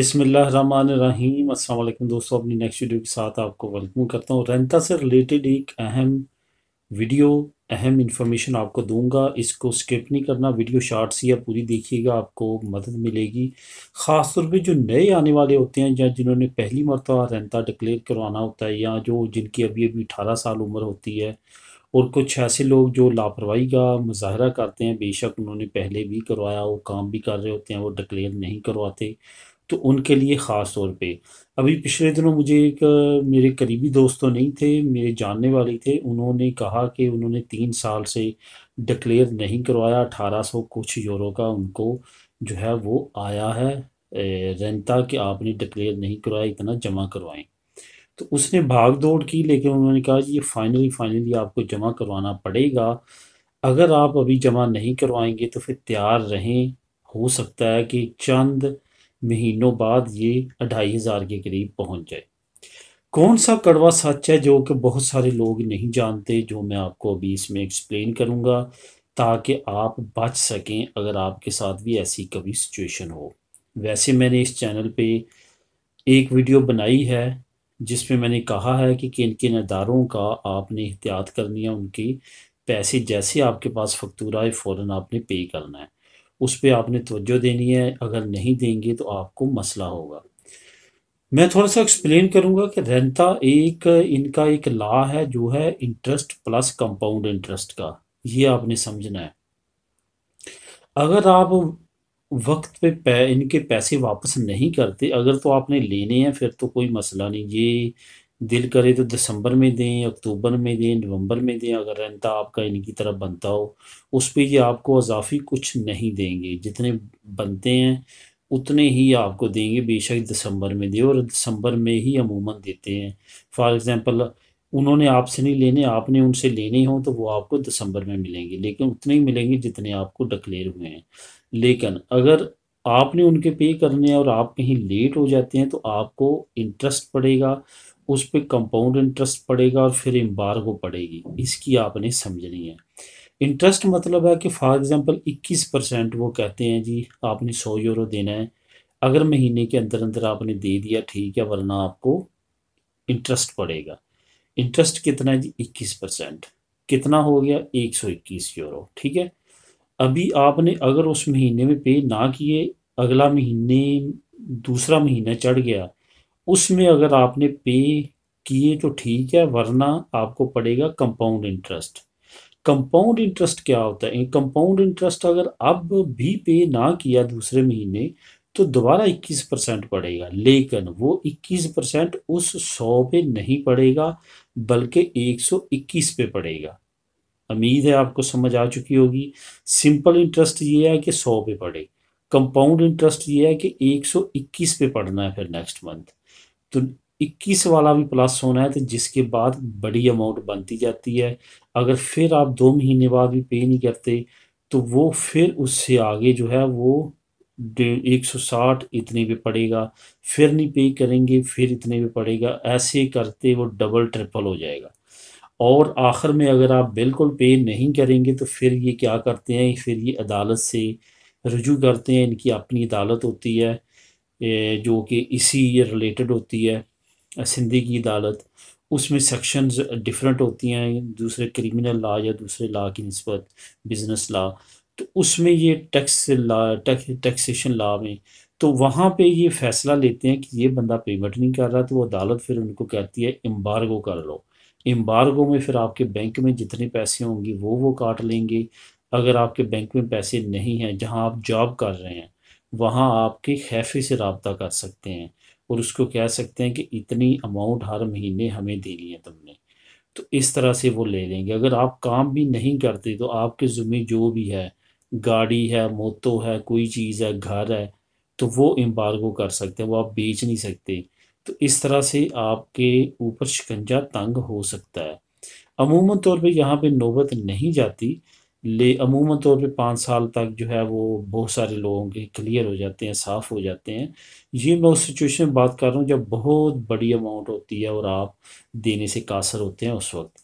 अस्सलाम वालेकुम दोस्तों अपनी नेक्स्ट वीडियो के साथ आपको वेलकम करता हूँ रेंता से रिलेटेड एक अहम वीडियो अहम इन्फॉर्मेशन आपको दूंगा इसको स्किप नहीं करना वीडियो सी या पूरी देखिएगा आपको मदद मिलेगी ख़ास तौर पे जो नए आने वाले होते हैं या जिन्होंने पहली मरतबा रेंता डिक्लेयर करवाना होता है या जो जिनकी अभी अभी अठारह साल उम्र होती है और कुछ ऐसे लोग जो लापरवाही का मुजाहरा करते हैं बेशक उन्होंने पहले भी करवाया वो काम भी कर रहे होते हैं वो डिक्लेयर नहीं करवाते तो उनके लिए ख़ास तौर पे अभी पिछले दिनों मुझे एक मेरे करीबी दोस्त तो नहीं थे मेरे जानने वाले थे उन्होंने कहा कि उन्होंने तीन साल से डिक्लेयर नहीं करवाया अठारह सौ कुछ यूरो का उनको जो है वो आया है रेंता कि आपने डिक्लेयर नहीं करवाया इतना जमा करवाएं तो उसने भाग दौड़ की लेकिन उन्होंने कहा ये फाइनली फाइनली आपको जमा करवाना पड़ेगा अगर आप अभी जमा नहीं करवाएंगे तो फिर तैयार रहें हो सकता है कि चंद महीनों बाद ये अढ़ाई हज़ार के करीब पहुंच जाए कौन सा कड़वा सच है जो कि बहुत सारे लोग नहीं जानते जो मैं आपको अभी इसमें एक्सप्लेन करूँगा ताकि आप बच सकें अगर आपके साथ भी ऐसी कभी सिचुएशन हो वैसे मैंने इस चैनल पे एक वीडियो बनाई है जिसमें मैंने कहा है कि किन किन अदारों का आपने एहतियात करनी है उनकी पैसे जैसे आपके पास फकतूरा है फ़ौर आपने पे करना है उस पर आपने तवज्जो देनी है अगर नहीं देंगे तो आपको मसला होगा मैं थोड़ा सा एक्सप्लेन करूंगा कि रेंता एक इनका एक ला है जो है इंटरेस्ट प्लस कंपाउंड इंटरेस्ट का ये आपने समझना है अगर आप वक्त पे, पे इनके पैसे वापस नहीं करते अगर तो आपने लेने हैं फिर तो कोई मसला नहीं ये दिल करे तो दिसंबर में दें अक्टूबर में दें नवंबर में दें अगर रेंता आपका इनकी तरह बनता हो उस पर ये आपको अजाफी कुछ नहीं देंगे जितने बनते हैं उतने ही आपको देंगे बेशक दिसंबर में दें और दिसंबर में ही अमूमन देते हैं फॉर एग्ज़ाम्पल उन्होंने आपसे नहीं लेने आपने उनसे लेने हों तो वो आपको दिसंबर में मिलेंगे लेकिन उतने ही मिलेंगे जितने आपको डिक्लेयर हुए हैं लेकिन अगर आपने उनके पे करने हैं और आप कहीं लेट हो जाते हैं तो आपको इंटरेस्ट पड़ेगा उस पर कंपाउंड इंटरेस्ट पड़ेगा और फिर एम्बार्गो पड़ेगी इसकी आपने समझनी है इंटरेस्ट मतलब है कि फॉर एग्ज़ाम्पल 21 परसेंट वो कहते हैं जी आपने 100 यूरो देना है अगर महीने के अंदर अंदर आपने दे दिया ठीक है वरना आपको इंटरेस्ट पड़ेगा इंटरेस्ट कितना है जी इक्कीस परसेंट कितना हो गया एक यूरो ठीक है अभी आपने अगर उस महीने में पे ना किए अगला महीने दूसरा महीना चढ़ गया उसमें अगर आपने पे किए तो ठीक है वरना आपको पड़ेगा कंपाउंड इंटरेस्ट कंपाउंड इंटरेस्ट क्या होता है कंपाउंड इंटरेस्ट अगर अब भी पे ना किया दूसरे महीने तो दोबारा 21 परसेंट पड़ेगा लेकिन वो 21 परसेंट उस 100 पे नहीं पड़ेगा बल्कि 121 पे पड़ेगा उम्मीद है आपको समझ आ चुकी होगी सिंपल इंटरेस्ट ये है कि 100 पे पड़े कंपाउंड इंटरेस्ट ये है कि 121 पे पड़ना है फिर नेक्स्ट मंथ तो 21 वाला भी प्लस होना है तो जिसके बाद बड़ी अमाउंट बनती जाती है अगर फिर आप दो महीने बाद भी पे नहीं करते तो वो फिर उससे आगे जो है वो एक सौ साठ इतने पे पड़ेगा फिर नहीं पे करेंगे फिर इतने पे पड़ेगा ऐसे करते वो डबल ट्रिपल हो जाएगा और आखिर में अगर आप बिल्कुल पे नहीं करेंगे तो फिर ये क्या करते हैं फिर ये अदालत से रजू करते हैं इनकी अपनी अदालत होती है जो कि इसी ये रिलेटेड होती है सिंधी की अदालत उसमें सेक्शंस डिफरेंट होती हैं दूसरे क्रिमिनल लॉ या दूसरे लॉ की नस्बत बिज़नेस लॉ तो उसमें ये tax law tax taxation law में तो वहाँ पे ये फैसला लेते हैं कि ये बंदा पेमेंट नहीं कर रहा तो वो अदालत फिर उनको कहती है एम्बारगो कर लो एम्बारगो में फिर आपके बैंक में जितने पैसे होंगे वो वो काट लेंगे अगर आपके बैंक में पैसे नहीं हैं जहाँ आप जॉब कर रहे हैं वहाँ आपके हैफे से रबता कर सकते हैं और उसको कह सकते हैं कि इतनी अमाउंट हर महीने हमें देनी है तुमने तो इस तरह से वो ले लेंगे अगर आप काम भी नहीं करते तो आपके ज़ुम्मे जो भी है गाड़ी है मोतो है कोई चीज़ है घर है तो वो एम्बार्गो कर सकते हैं वो आप बेच नहीं सकते तो इस तरह से आपके ऊपर शिकंजा तंग हो सकता है अमूमन तौर पे यहाँ पे नौबत नहीं जाती ले अमूमन तौर पे पाँच साल तक जो है वो बहुत सारे लोगों के क्लियर हो जाते हैं साफ़ हो जाते हैं ये मैं उस सिचुएशन में बात कर रहा हूँ जब बहुत बड़ी अमाउंट होती है और आप देने से कासर होते हैं उस वक्त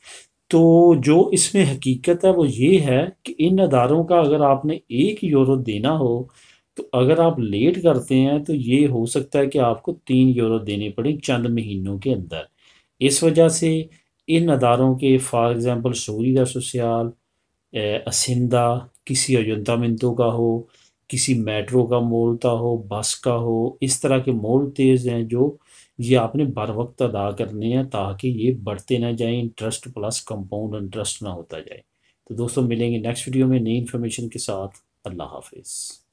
तो जो इसमें हकीकत है वो ये है कि इन अदारों का अगर आपने एक यूरो देना हो तो अगर आप लेट करते हैं तो ये हो सकता है कि आपको तीन यूरो देने पड़े चंद महीनों के अंदर इस वजह से इन अदारों के फॉर एग्ज़ाम्पल सूरी सोशल असिंदा किसी अजंतामिंतो का हो किसी मेट्रो का मोल का हो बस का हो इस तरह के मोल तेज़ हैं जो ये आपने बर वक्त अदा करने हैं ताकि ये बढ़ते ना जाए इंटरेस्ट प्लस कंपाउंड इंटरेस्ट ना होता जाए तो दोस्तों मिलेंगे नेक्स्ट वीडियो में नई इन्फॉर्मेशन के साथ अल्लाह हाफिज़